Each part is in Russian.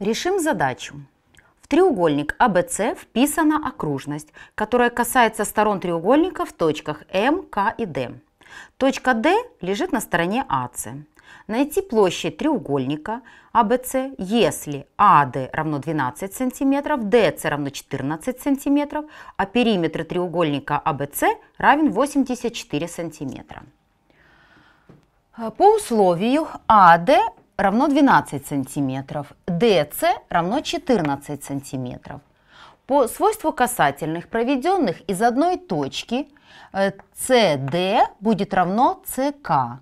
Решим задачу. В треугольник ABC а вписана окружность, которая касается сторон треугольника в точках М, К и Д. Точка D лежит на стороне АС. Найти площадь треугольника ABC, а если AD а равно 12 см, DC равно 14 см, а периметр треугольника ABC равен 84 см. По условию AD равно 12 см DC равно 14 сантиметров. По свойству касательных, проведенных из одной точки, CD э, будет равно CK,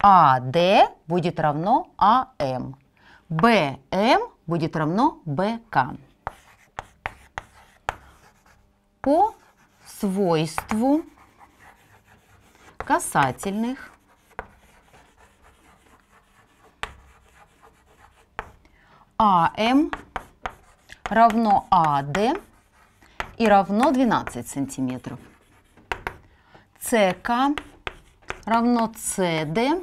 AD а будет равно AM, а BM будет равно BK. По свойству касательных АМ равно АД и равно 12 сантиметров. СК равно СД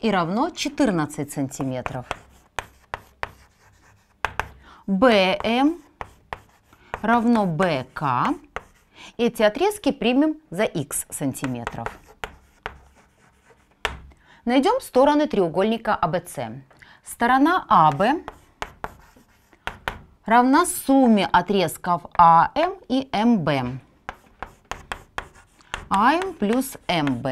и равно 14 сантиметров. БМ равно БК. Эти отрезки примем за х сантиметров. Найдем стороны треугольника АБС. Сторона АБ равна сумме отрезков АМ и МБ. АМ плюс МБ.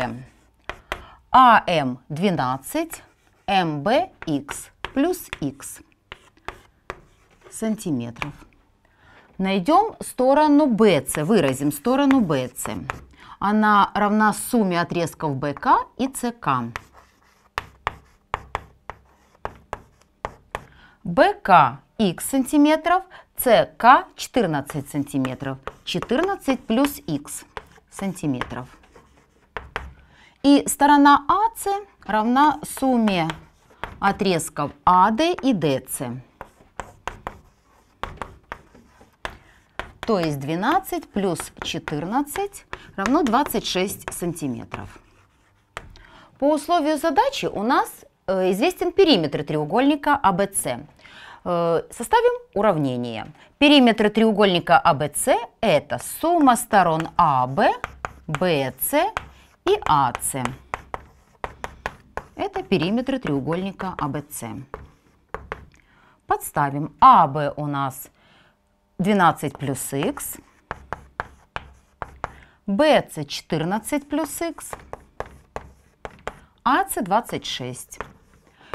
АМ 12, МБ Х плюс Х сантиметров. Найдем сторону BC, выразим сторону BC. Она равна сумме отрезков БК и ЦК. БК х сантиметров, СК 14 сантиметров. 14 плюс х сантиметров. И сторона АС равна сумме отрезков АД и ДС. То есть 12 плюс 14 равно 26 сантиметров. По условию задачи у нас Э, известен периметр треугольника АБЦ. Э, составим уравнение. Периметр треугольника АБЦ – это сумма сторон АБ, БС и АС. Это периметр треугольника АБЦ. Подставим. АБ у нас 12 плюс х, БС 14 плюс х, АС 26.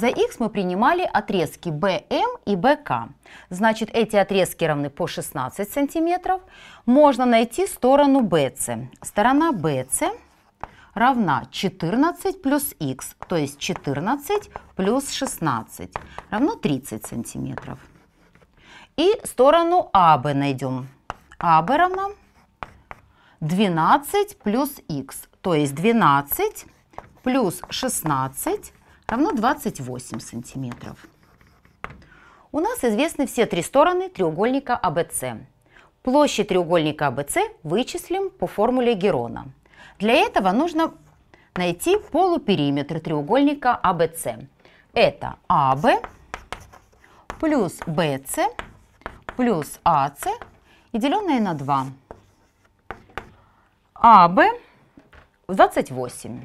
За x мы принимали отрезки BM и BK. Значит, эти отрезки равны по 16 сантиметров. Можно найти сторону BC. Сторона BC равна 14 плюс x, то есть 14 плюс 16, равно 30 сантиметров. И сторону AB а найдем. AB а равна 12 плюс x, то есть 12 плюс 16 равно 28 сантиметров. У нас известны все три стороны треугольника АБЦ. Площадь треугольника АБЦ вычислим по формуле Герона. Для этого нужно найти полупериметр треугольника АБЦ. Это АБ плюс БЦ плюс АС и деленное на 2. АБ 28.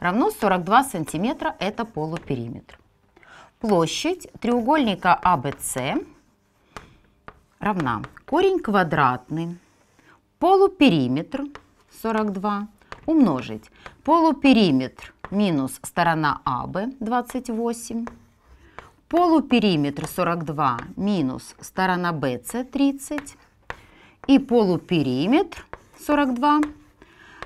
равно 42 сантиметра, это полупериметр. Площадь треугольника ABC а равна корень квадратный, полупериметр 42 умножить полупериметр минус сторона АБ 28, полупериметр 42 минус сторона БС 30 и полупериметр 42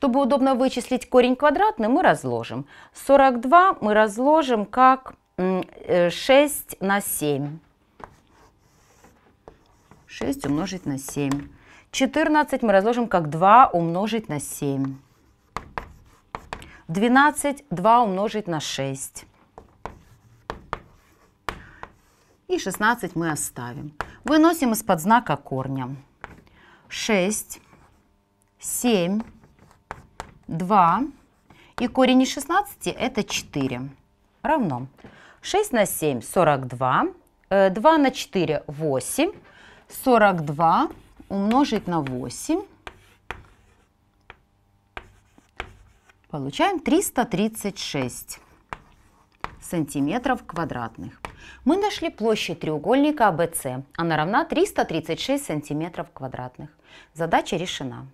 Чтобы удобно вычислить корень квадратный, мы разложим. 42 мы разложим как 6 э, на 7. 6 умножить на 7. 14 мы разложим как 2 умножить на 7. 12 2 умножить на 6. И 16 мы оставим. Выносим из-под знака корня. 6, 7, 2 и корень из 16 это 4 равно 6 на 7 42, 2 на 4 8, 42 умножить на 8 получаем 336 сантиметров квадратных. Мы нашли площадь треугольника АБЦ. Она равна 336 сантиметров квадратных. Задача решена.